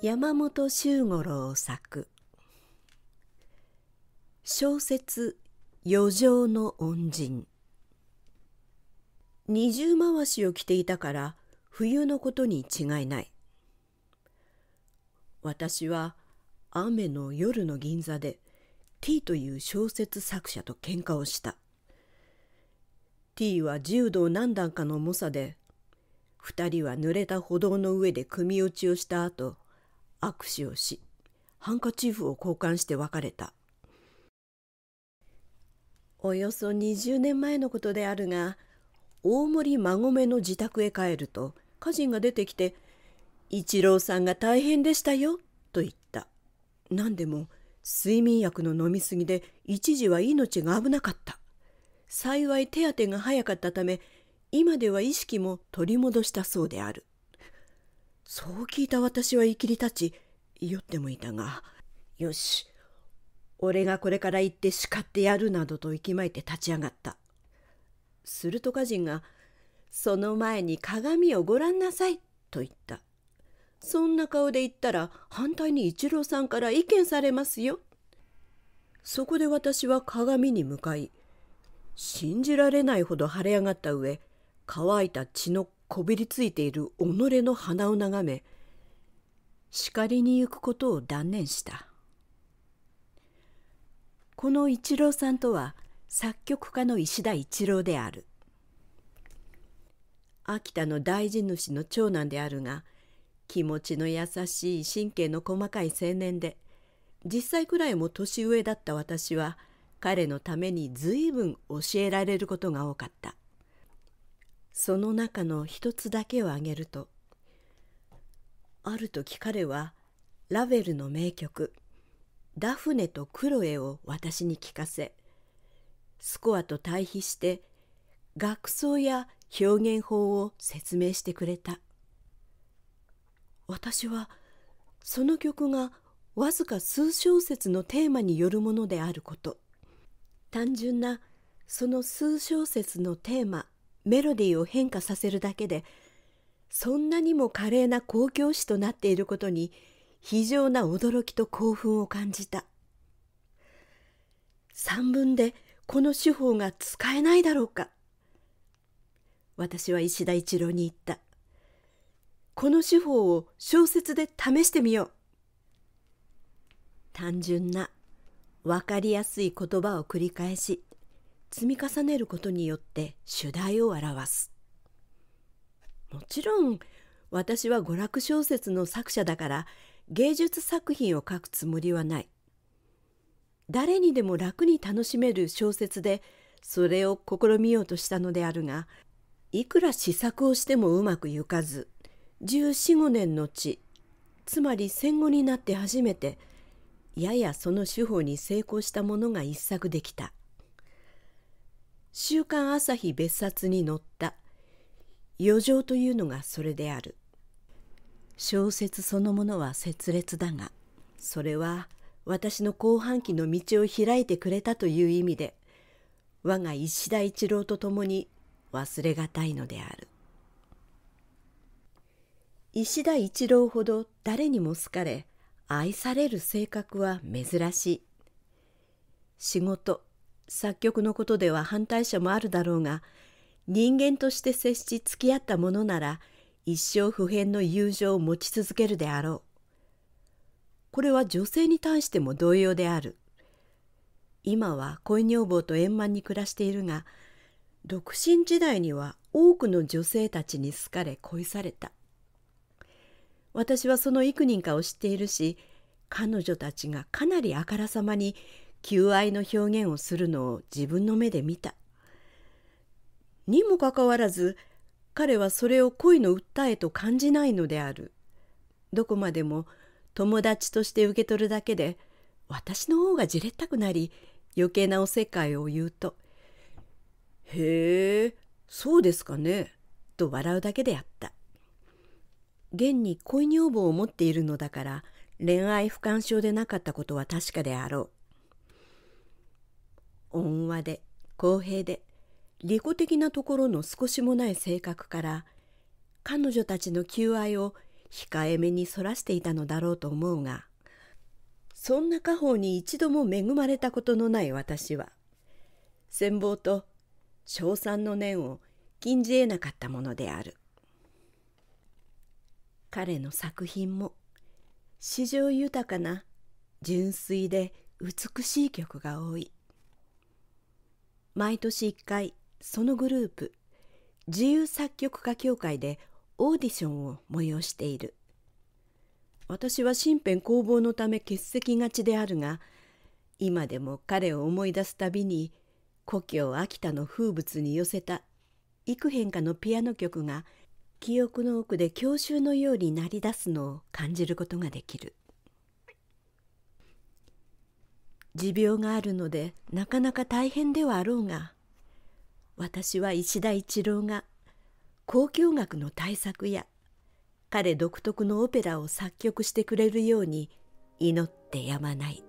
山本周五郎作小説「余剰の恩人」二重回しを着ていたから冬のことに違いない私は雨の夜の銀座で T という小説作者と喧嘩をした T は柔道何段かの猛者で2人は濡れた歩道の上で組み打ちをした後握手をしハンカチーフを交換して別れたおよそ20年前のことであるが大森孫めの自宅へ帰ると家人が出てきて「一郎さんが大変でしたよ」と言った何でも睡眠薬の飲み過ぎで一時は命が危なかった幸い手当てが早かったため今では意識も取り戻したそうであるそう聞いた私は生きり立ち酔ってもいたがよし俺がこれから行って叱ってやるなどと息巻いて立ち上がったすると家人が「その前に鏡をご覧なさい」と言ったそんな顔で言ったら反対に一郎さんから意見されますよそこで私は鏡に向かい信じられないほど腫れ上がった上乾いた血のこびりついている己の鼻を眺め叱りに行くことを断念したこの一郎さんとは作曲家の石田一郎である秋田の大地主の長男であるが気持ちの優しい神経の細かい青年で10歳くらいも年上だった私は彼のために随分教えられることが多かった。その中の一つだけを挙げるとある時彼はラヴェルの名曲「ダフネとクロエ」を私に聞かせスコアと対比して学奏や表現法を説明してくれた私はその曲がわずか数小節のテーマによるものであること単純なその数小節のテーマメロディーを変化させるだけでそんなにも華麗な公共詩となっていることに非常な驚きと興奮を感じた三文でこの手法が使えないだろうか私は石田一郎に言ったこの手法を小説で試してみよう単純な分かりやすい言葉を繰り返し積み重ねることによって主題を表すもちろん私は娯楽小説の作者だから芸術作品を書くつもりはない誰にでも楽に楽しめる小説でそれを試みようとしたのであるがいくら試作をしてもうまくいかず1415年のちつまり戦後になって初めてややその手法に成功したものが一作できた「週刊朝日別冊」に載った余剰というのがそれである小説そのものは切裂だがそれは私の後半期の道を開いてくれたという意味で我が石田一郎と共に忘れがたいのである石田一郎ほど誰にも好かれ愛される性格は珍しい仕事作曲のことでは反対者もあるだろうが人間として接し付き合ったものなら一生不変の友情を持ち続けるであろう。これは女性に対しても同様である。今は恋女房と円満に暮らしているが独身時代には多くの女性たちに好かれ恋された。私はその幾人かを知っているし彼女たちがかなりあからさまに求愛の表現をするのを自分の目で見た。にもかかわらず彼はそれを恋の訴えと感じないのである。どこまでも友達として受け取るだけで私の方がじれったくなり余計なおせっかいを言うと「へえそうですかね」と笑うだけであった。現に恋女房を持っているのだから恋愛不干渉でなかったことは確かであろう。温和で公平で利己的なところの少しもない性格から彼女たちの求愛を控えめにそらしていたのだろうと思うがそんな家宝に一度も恵まれたことのない私は戦望と称賛の念を禁じ得なかったものである彼の作品も史上豊かな純粋で美しい曲が多い毎年1回そのグループ自由作曲家協会でオーディションを催している私は身辺攻防のため欠席がちであるが今でも彼を思い出すたびに故郷秋田の風物に寄せた幾変化のピアノ曲が記憶の奥で郷愁のようになり出すのを感じることができる持病があるのでなかなか大変ではあろうが私は石田一郎が交響楽の大作や彼独特のオペラを作曲してくれるように祈ってやまない